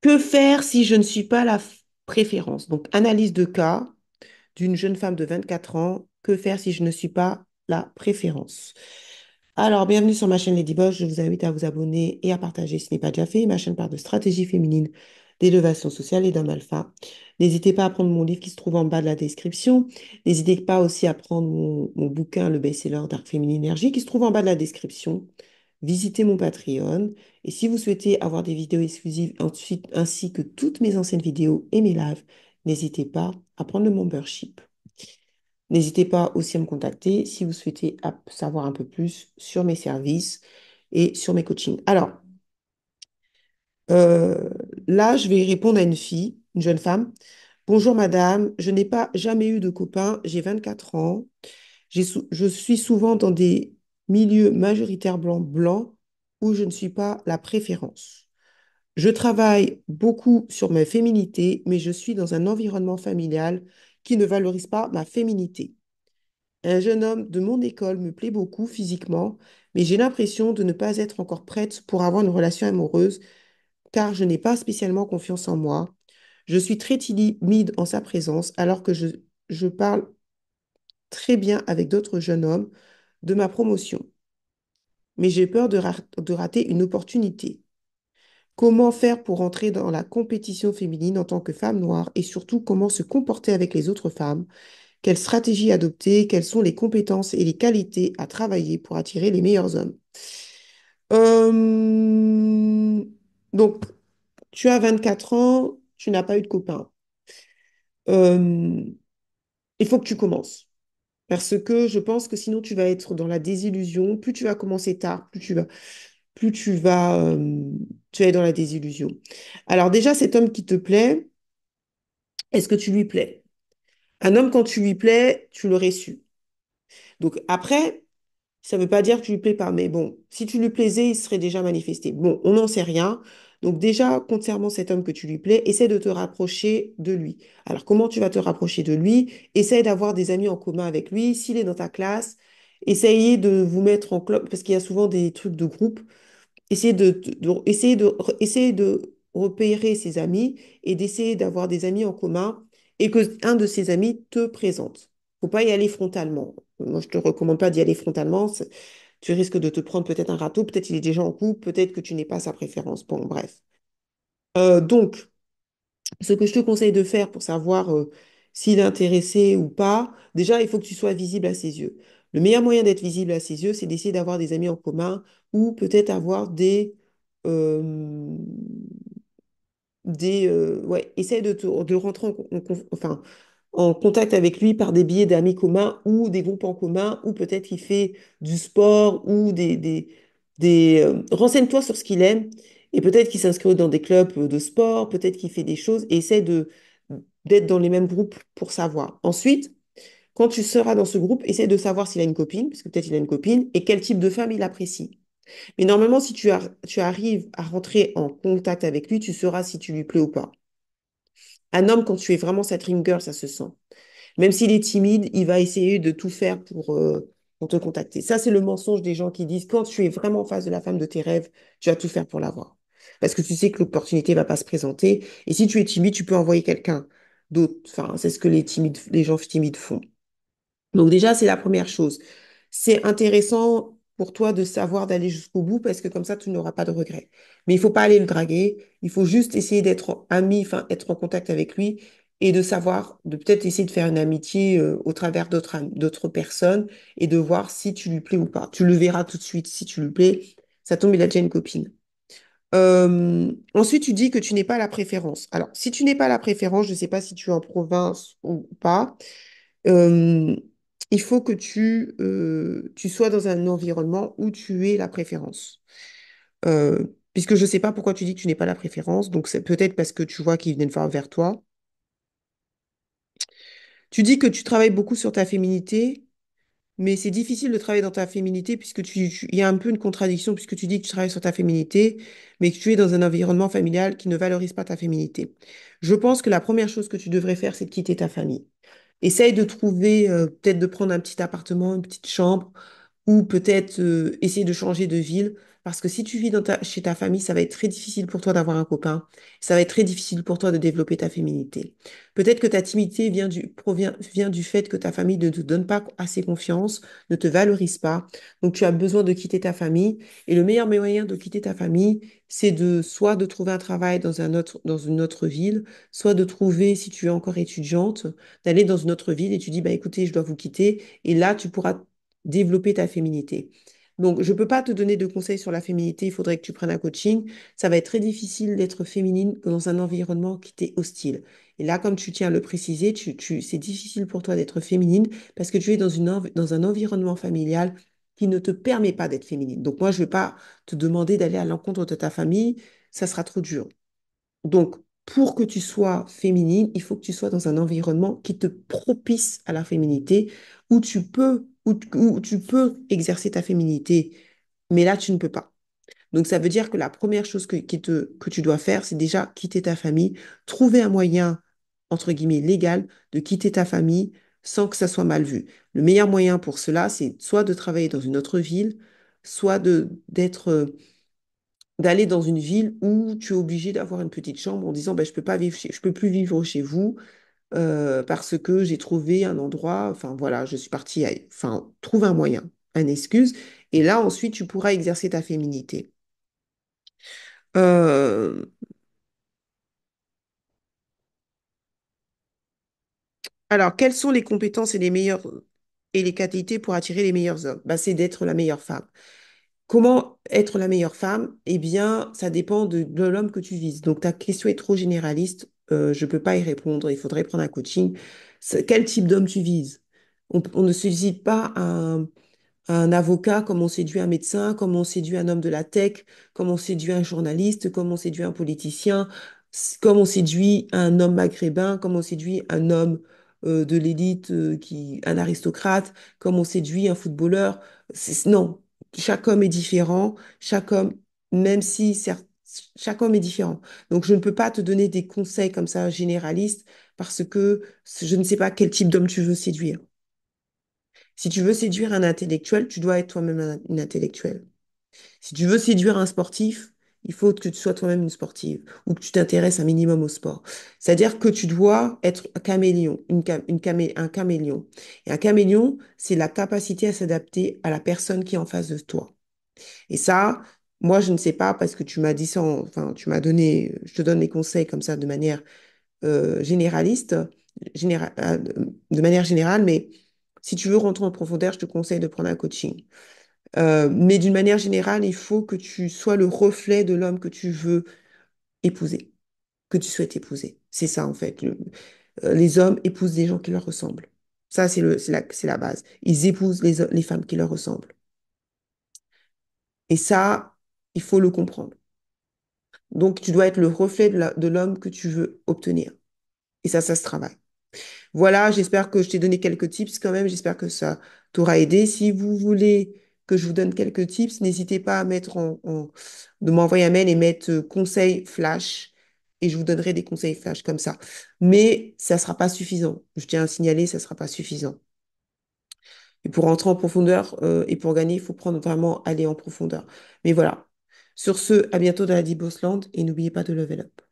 Que faire si je ne suis pas la préférence Donc, analyse de cas d'une jeune femme de 24 ans. Que faire si je ne suis pas la préférence Alors, bienvenue sur ma chaîne Boss. Je vous invite à vous abonner et à partager si ce n'est pas déjà fait. Ma chaîne parle de stratégie féminine, d'élevation sociale et d'un alpha. N'hésitez pas à prendre mon livre qui se trouve en bas de la description. N'hésitez pas aussi à prendre mon, bouquin, le best-seller Dark Féminine Energy, qui se trouve en bas de la description visitez mon Patreon. Et si vous souhaitez avoir des vidéos exclusives ensuite, ainsi que toutes mes anciennes vidéos et mes lives, n'hésitez pas à prendre le membership. N'hésitez pas aussi à me contacter si vous souhaitez savoir un peu plus sur mes services et sur mes coachings. Alors, euh, là, je vais répondre à une fille, une jeune femme. Bonjour madame, je n'ai pas jamais eu de copain, j'ai 24 ans. Je suis souvent dans des milieu majoritairement blanc où je ne suis pas la préférence. Je travaille beaucoup sur ma féminité, mais je suis dans un environnement familial qui ne valorise pas ma féminité. Un jeune homme de mon école me plaît beaucoup physiquement, mais j'ai l'impression de ne pas être encore prête pour avoir une relation amoureuse, car je n'ai pas spécialement confiance en moi. Je suis très timide en sa présence, alors que je parle très bien avec d'autres jeunes hommes de ma promotion. Mais j'ai peur de, rater une opportunité. Comment faire pour entrer dans la compétition féminine en tant que femme noire et surtout comment se comporter avec les autres femmes Quelle stratégie adopter Quelles sont les compétences et les qualités à travailler pour attirer les meilleurs hommes hum, Donc, tu as 24 ans, tu n'as pas eu de copain. Hum, il faut que tu commences. Parce que je pense que sinon, tu vas être dans la désillusion. Plus tu vas commencer tard, plus tu vas, plus tu vas, euh, tu es dans la désillusion. Alors déjà, cet homme qui te plaît, est-ce que tu lui plais Un homme, quand tu lui plais, tu l'aurais su. Donc après, ça ne veut pas dire que tu lui plais pas, mais bon, si tu lui plaisais, il serait déjà manifesté. Bon, on n'en sait rien. Donc déjà, concernant cet homme que tu lui plais, essaie de te rapprocher de lui. Alors comment tu vas te rapprocher de lui Essaie d'avoir des amis en commun avec lui. S'il est dans ta classe, essayez de vous mettre en club, parce qu'il y a souvent des trucs de groupe. Essayez de, de, essayer de repérer ses amis et d'essayer d'avoir des amis en commun et que un de ses amis te présente. Faut pas y aller frontalement. Moi, je te recommande pas d'y aller frontalement tu risques de te prendre peut-être un râteau, peut-être il est déjà en couple, peut-être que tu n'es pas sa préférence. Bon, bref. Euh, donc, ce que je te conseille de faire pour savoir euh, s'il est intéressé ou pas, déjà, il faut que tu sois visible à ses yeux. Le meilleur moyen d'être visible à ses yeux, c'est d'essayer d'avoir des amis en commun ou peut-être avoir des... Euh, des ouais, essaye de, te, de rentrer en, en, enfin, en contact avec lui par des billets d'amis communs ou des groupes en commun, ou peut-être qu'il fait du sport ou des... des, des euh, Renseigne-toi sur ce qu'il aime et peut-être qu'il s'inscrit dans des clubs euh, de sport, peut-être qu'il fait des choses et essaie de, d'être dans les mêmes groupes pour savoir. Ensuite, quand tu seras dans ce groupe, essaie de savoir s'il a une copine, parce que peut-être il a une copine, et quel type de femme il apprécie. Mais normalement, si tu, tu arrives à rentrer en contact avec lui, tu sauras si tu lui plais ou pas. Un homme, quand tu es vraiment cette ring girl, ça se sent. Même s'il est timide, il va essayer de tout faire euh, pour, te contacter. Ça, c'est le mensonge des gens qui disent quand tu es vraiment en face de la femme de tes rêves, tu vas tout faire pour l'avoir. Parce que tu sais que l'opportunité va pas se présenter. Et si tu es timide, tu peux envoyer quelqu'un d'autre. Enfin, c'est ce que les, timides, les gens timides font. Donc déjà, c'est la première chose. C'est intéressant pour toi de savoir d'aller jusqu'au bout parce que comme ça, tu n'auras pas de regrets. Mais il faut pas aller le draguer. Il faut juste essayer d'être ami, enfin, être en contact avec lui et de savoir, de peut-être essayer de faire une amitié euh, au travers d'autres, personnes et de voir si tu lui plais ou pas. Tu le verras tout de suite si tu lui plais. Ça tombe, il a déjà une copine. ensuite, tu dis que tu n'es pas la préférence. Alors, si tu n'es pas la préférence, je sais pas si tu es en province ou pas. Euh, il faut que tu, euh, tu sois dans un environnement où tu es la préférence. Euh, puisque je ne sais pas pourquoi tu dis que tu n'es pas la préférence, donc c'est peut-être parce que tu vois qu'il vient de faire vers toi. Tu dis que tu travailles beaucoup sur ta féminité, mais c'est difficile de travailler dans ta féminité puisque tu, il y a un peu une contradiction puisque tu dis que tu travailles sur ta féminité, mais que tu es dans un environnement familial qui ne valorise pas ta féminité. Je pense que la première chose que tu devrais faire, c'est de quitter ta famille. Essaye de trouver, euh, peut-être de prendre un petit appartement, une petite chambre, ou peut-être euh, essayer de changer de ville. Parce que si tu vis dans ta, chez ta famille, ça va être très difficile pour toi d'avoir un copain. Ça va être très difficile pour toi de développer ta féminité. Peut-être que ta timidité vient du, provient, vient du fait que ta famille ne te donne pas assez confiance, ne te valorise pas. Donc, tu as besoin de quitter ta famille. Et le meilleur moyen de quitter ta famille, c'est de soit de trouver un travail dans, un autre, dans une autre ville, soit de trouver, si tu es encore étudiante, d'aller dans une autre ville et tu dis, bah, écoutez, je dois vous quitter. Et là, tu pourras développer ta féminité. Donc, je ne peux pas te donner de conseils sur la féminité, il faudrait que tu prennes un coaching. Ça va être très difficile d'être féminine dans un environnement qui t'est hostile. Et là, comme tu tiens à le préciser, tu, c'est difficile pour toi d'être féminine parce que tu es dans, une, dans un environnement familial qui ne te permet pas d'être féminine. Donc, moi, je ne vais pas te demander d'aller à l'encontre de ta famille, ça sera trop dur. Donc, pour que tu sois féminine, il faut que tu sois dans un environnement qui te propice à la féminité, où tu peux où, tu peux exercer ta féminité, mais là, tu ne peux pas. Donc, ça veut dire que la première chose que, tu dois faire, c'est déjà quitter ta famille, trouver un moyen, entre guillemets, légal de quitter ta famille sans que ça soit mal vu. Le meilleur moyen pour cela, c'est soit de travailler dans une autre ville, soit de d'être euh, d'aller dans une ville où tu es obligé d'avoir une petite chambre en disant ben, je peux pas vivre je peux plus vivre chez vous euh, parce que j'ai trouvé un endroit, enfin voilà, je suis partie, enfin, trouve un moyen, une excuse, et là ensuite tu pourras exercer ta féminité. Euh, alors, quelles sont les compétences et les meilleures et les qualités pour attirer les meilleurs hommes bah, C'est d'être la meilleure femme. Comment être la meilleure femme Eh bien, ça dépend de l'homme que tu vises. Donc, ta question est trop généraliste. Euh, je ne peux pas y répondre, il faudrait prendre un coaching. Quel type d'homme tu vises on, ne séduit pas un, avocat comme on séduit un médecin, comme on séduit un homme de la tech, comme on séduit un journaliste, comme on séduit un politicien, comme on séduit un homme maghrébin, comme on séduit un homme euh, de l'élite, euh, qui un aristocrate, comme on séduit un footballeur. Non, chaque homme est différent, chaque homme, même si certains chaque homme est différent. Donc, je ne peux pas te donner des conseils comme ça généralistes parce que je ne sais pas quel type d'homme tu veux séduire. Si tu veux séduire un intellectuel, tu dois être toi-même une intellectuelle. Si tu veux séduire un sportif, il faut que tu sois toi-même une sportive ou que tu t'intéresses un minimum au sport. C'est-à-dire que tu dois être un caméléon, une un caméléon. Et un caméléon, c'est la capacité à s'adapter à la personne qui est en face de toi. Et ça, moi, je ne sais pas parce que tu m'as dit ça, enfin, tu m'as donné, je te donne des conseils comme ça de manière euh, généraliste, euh, de manière générale, mais si tu veux rentrer en profondeur, je te conseille de prendre un coaching. Euh, mais d'une manière générale, il faut que tu sois le reflet de l'homme que tu veux épouser, que tu souhaites épouser. C'est ça, en fait. les hommes épousent des gens qui leur ressemblent. Ça, c'est la, la base. Ils épousent les, les femmes qui leur ressemblent. Et ça, il faut le comprendre. Donc, tu dois être le reflet de l'homme que tu veux obtenir. Et ça, ça se travaille. Voilà, j'espère que je t'ai donné quelques tips quand même. J'espère que ça t'aura aidé. Si vous voulez que je vous donne quelques tips, n'hésitez pas à mettre en, de m'envoyer un mail et mettre euh, conseil flash et je vous donnerai des conseils flash comme ça. Mais ça ne sera pas suffisant. Je tiens à signaler, ça ne sera pas suffisant. Et pour rentrer en profondeur euh, et pour gagner, il faut prendre vraiment aller en profondeur. Mais voilà, sur ce, à bientôt dans la Dibosland et n'oubliez pas de level up.